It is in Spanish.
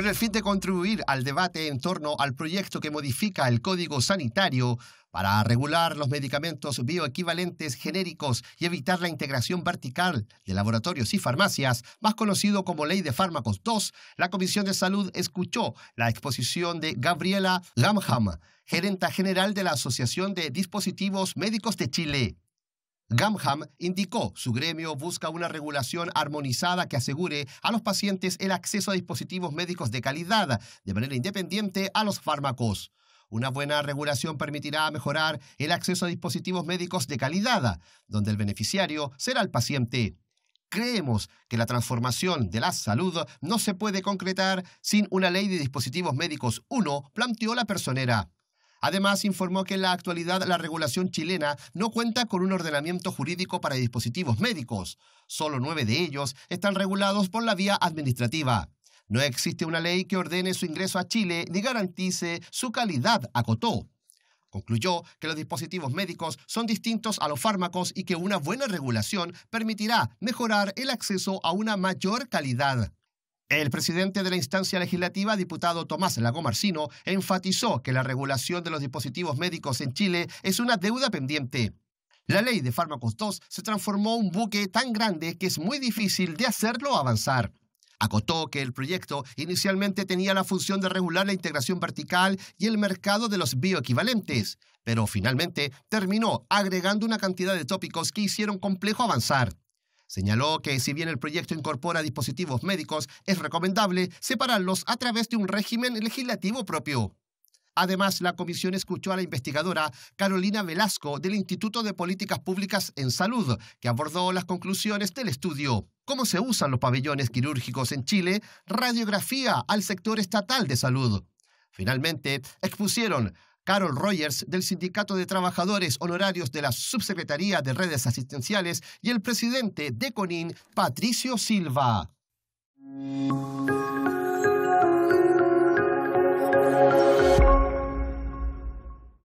Con el fin de contribuir al debate en torno al proyecto que modifica el Código Sanitario para regular los medicamentos bioequivalentes genéricos y evitar la integración vertical de laboratorios y farmacias, más conocido como Ley de Fármacos 2, la Comisión de Salud escuchó la exposición de Gabriela Lamham, gerenta general de la Asociación de Dispositivos Médicos de Chile. Gamham indicó, su gremio busca una regulación armonizada que asegure a los pacientes el acceso a dispositivos médicos de calidad, de manera independiente a los fármacos. Una buena regulación permitirá mejorar el acceso a dispositivos médicos de calidad, donde el beneficiario será el paciente. Creemos que la transformación de la salud no se puede concretar sin una ley de dispositivos médicos 1, planteó la personera. Además, informó que en la actualidad la regulación chilena no cuenta con un ordenamiento jurídico para dispositivos médicos. Solo nueve de ellos están regulados por la vía administrativa. No existe una ley que ordene su ingreso a Chile ni garantice su calidad, acotó. Concluyó que los dispositivos médicos son distintos a los fármacos y que una buena regulación permitirá mejorar el acceso a una mayor calidad. El presidente de la instancia legislativa, diputado Tomás Lagomarcino, enfatizó que la regulación de los dispositivos médicos en Chile es una deuda pendiente. La ley de fármacos 2 se transformó en un buque tan grande que es muy difícil de hacerlo avanzar. Acotó que el proyecto inicialmente tenía la función de regular la integración vertical y el mercado de los bioequivalentes, pero finalmente terminó agregando una cantidad de tópicos que hicieron complejo avanzar. Señaló que si bien el proyecto incorpora dispositivos médicos, es recomendable separarlos a través de un régimen legislativo propio. Además, la comisión escuchó a la investigadora Carolina Velasco del Instituto de Políticas Públicas en Salud, que abordó las conclusiones del estudio. Cómo se usan los pabellones quirúrgicos en Chile, radiografía al sector estatal de salud. Finalmente, expusieron Carol Rogers del Sindicato de Trabajadores Honorarios de la Subsecretaría de Redes Asistenciales y el presidente de CONIN, Patricio Silva.